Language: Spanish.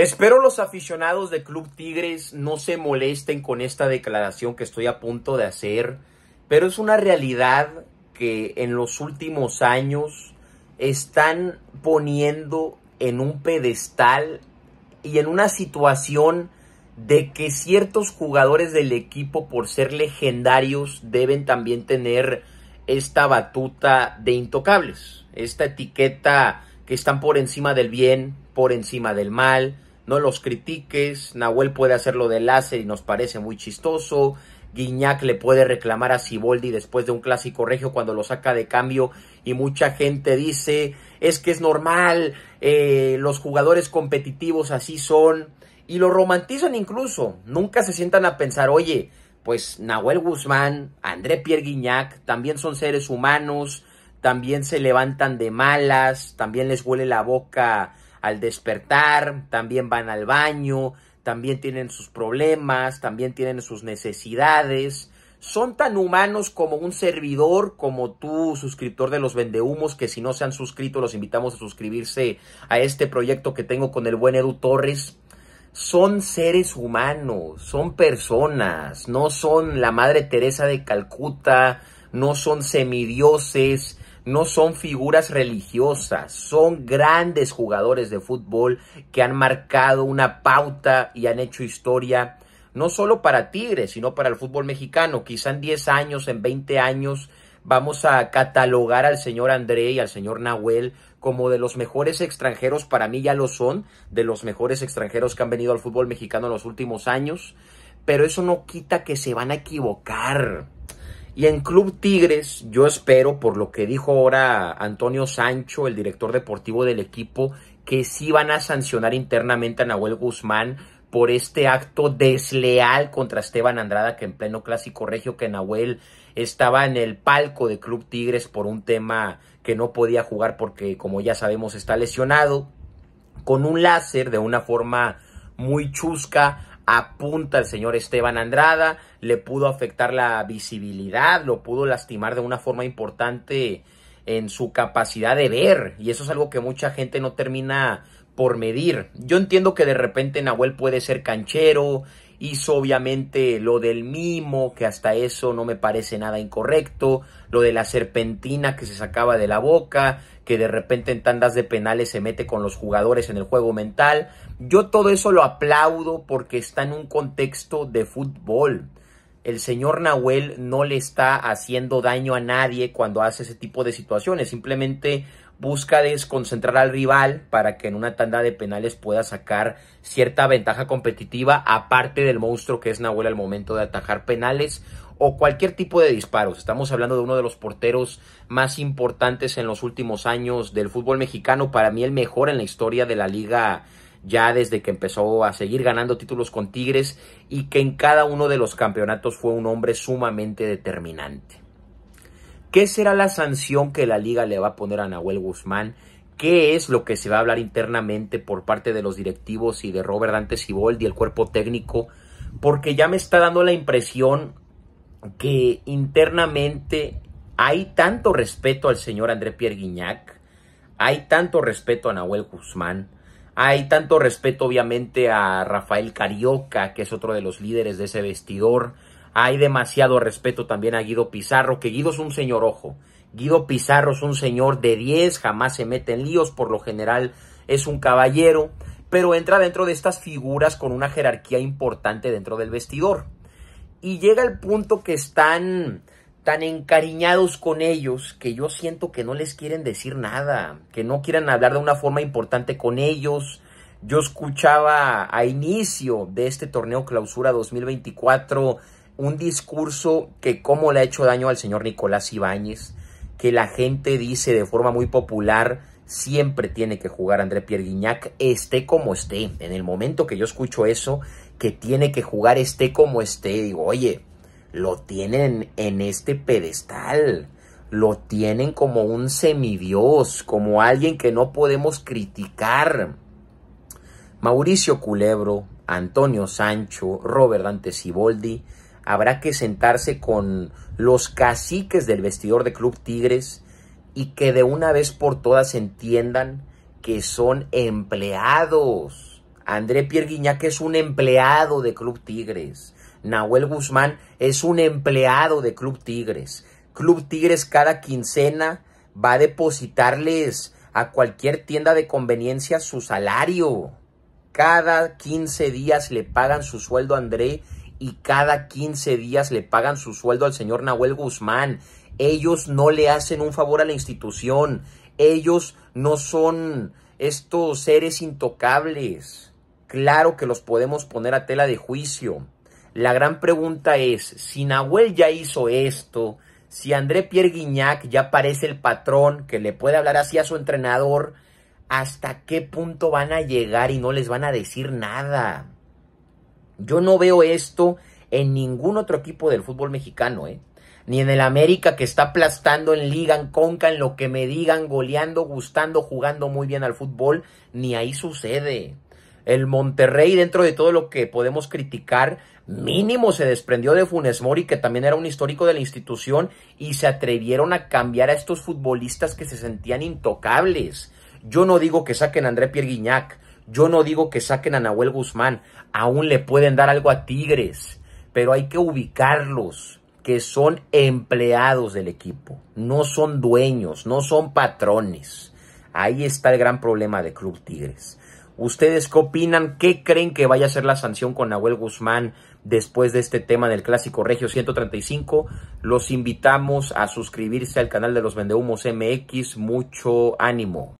Espero los aficionados de Club Tigres no se molesten con esta declaración que estoy a punto de hacer, pero es una realidad que en los últimos años están poniendo en un pedestal y en una situación de que ciertos jugadores del equipo por ser legendarios deben también tener esta batuta de intocables, esta etiqueta que están por encima del bien, por encima del mal, no los critiques, Nahuel puede hacerlo de láser y nos parece muy chistoso, Guiñac le puede reclamar a Siboldi después de un clásico regio cuando lo saca de cambio y mucha gente dice, es que es normal, eh, los jugadores competitivos así son y lo romantizan incluso, nunca se sientan a pensar, oye, pues Nahuel Guzmán, André Pierre Guiñac también son seres humanos, también se levantan de malas, también les huele la boca al despertar, también van al baño, también tienen sus problemas, también tienen sus necesidades. Son tan humanos como un servidor, como tú, suscriptor de los Vendehumos, que si no se han suscrito, los invitamos a suscribirse a este proyecto que tengo con el buen Edu Torres. Son seres humanos, son personas, no son la Madre Teresa de Calcuta, no son semidioses, no son figuras religiosas, son grandes jugadores de fútbol que han marcado una pauta y han hecho historia, no solo para Tigres, sino para el fútbol mexicano. Quizá en 10 años, en 20 años, vamos a catalogar al señor André y al señor Nahuel como de los mejores extranjeros, para mí ya lo son, de los mejores extranjeros que han venido al fútbol mexicano en los últimos años, pero eso no quita que se van a equivocar. Y en Club Tigres, yo espero, por lo que dijo ahora Antonio Sancho, el director deportivo del equipo, que sí van a sancionar internamente a Nahuel Guzmán por este acto desleal contra Esteban Andrada, que en pleno clásico regio que Nahuel estaba en el palco de Club Tigres por un tema que no podía jugar porque, como ya sabemos, está lesionado, con un láser de una forma muy chusca apunta el señor Esteban Andrada, le pudo afectar la visibilidad, lo pudo lastimar de una forma importante en su capacidad de ver y eso es algo que mucha gente no termina por medir. Yo entiendo que de repente Nahuel puede ser canchero, Hizo obviamente lo del mimo, que hasta eso no me parece nada incorrecto, lo de la serpentina que se sacaba de la boca, que de repente en tandas de penales se mete con los jugadores en el juego mental. Yo todo eso lo aplaudo porque está en un contexto de fútbol el señor Nahuel no le está haciendo daño a nadie cuando hace ese tipo de situaciones. Simplemente busca desconcentrar al rival para que en una tanda de penales pueda sacar cierta ventaja competitiva, aparte del monstruo que es Nahuel al momento de atajar penales o cualquier tipo de disparos. Estamos hablando de uno de los porteros más importantes en los últimos años del fútbol mexicano, para mí el mejor en la historia de la liga ya desde que empezó a seguir ganando títulos con Tigres y que en cada uno de los campeonatos fue un hombre sumamente determinante. ¿Qué será la sanción que la liga le va a poner a Nahuel Guzmán? ¿Qué es lo que se va a hablar internamente por parte de los directivos y de Robert Dante y el cuerpo técnico? Porque ya me está dando la impresión que internamente hay tanto respeto al señor André Pierre Guignac, hay tanto respeto a Nahuel Guzmán, hay tanto respeto obviamente a Rafael Carioca, que es otro de los líderes de ese vestidor. Hay demasiado respeto también a Guido Pizarro, que Guido es un señor ojo. Guido Pizarro es un señor de 10, jamás se mete en líos, por lo general es un caballero, pero entra dentro de estas figuras con una jerarquía importante dentro del vestidor. Y llega el punto que están tan encariñados con ellos que yo siento que no les quieren decir nada, que no quieran hablar de una forma importante con ellos. Yo escuchaba a inicio de este torneo Clausura 2024 un discurso que como le ha hecho daño al señor Nicolás Ibáñez, que la gente dice de forma muy popular, siempre tiene que jugar André Pierre Guignac, esté como esté. En el momento que yo escucho eso, que tiene que jugar esté como esté, digo, oye, lo tienen en este pedestal, lo tienen como un semidios, como alguien que no podemos criticar. Mauricio Culebro, Antonio Sancho, Robert Dante Ciboldi, habrá que sentarse con los caciques del vestidor de Club Tigres y que de una vez por todas entiendan que son empleados. André Pierre es un empleado de Club Tigres. Nahuel Guzmán es un empleado de Club Tigres. Club Tigres cada quincena va a depositarles a cualquier tienda de conveniencia su salario. Cada 15 días le pagan su sueldo a André y cada 15 días le pagan su sueldo al señor Nahuel Guzmán. Ellos no le hacen un favor a la institución. Ellos no son estos seres intocables. Claro que los podemos poner a tela de juicio. La gran pregunta es, si Nahuel ya hizo esto, si André Pierre Guignac ya parece el patrón que le puede hablar así a su entrenador, ¿hasta qué punto van a llegar y no les van a decir nada? Yo no veo esto en ningún otro equipo del fútbol mexicano, ¿eh? ni en el América que está aplastando en liga, en conca, en lo que me digan, goleando, gustando, jugando muy bien al fútbol, ni ahí sucede. El Monterrey, dentro de todo lo que podemos criticar, Mínimo se desprendió de Funes Mori, que también era un histórico de la institución, y se atrevieron a cambiar a estos futbolistas que se sentían intocables. Yo no digo que saquen a André Pierre Guignac, yo no digo que saquen a Nahuel Guzmán, aún le pueden dar algo a Tigres, pero hay que ubicarlos, que son empleados del equipo, no son dueños, no son patrones. Ahí está el gran problema de Club Tigres. ¿Ustedes qué opinan? ¿Qué creen que vaya a ser la sanción con Nahuel Guzmán después de este tema del Clásico Regio 135? Los invitamos a suscribirse al canal de los Vendehumos MX. Mucho ánimo.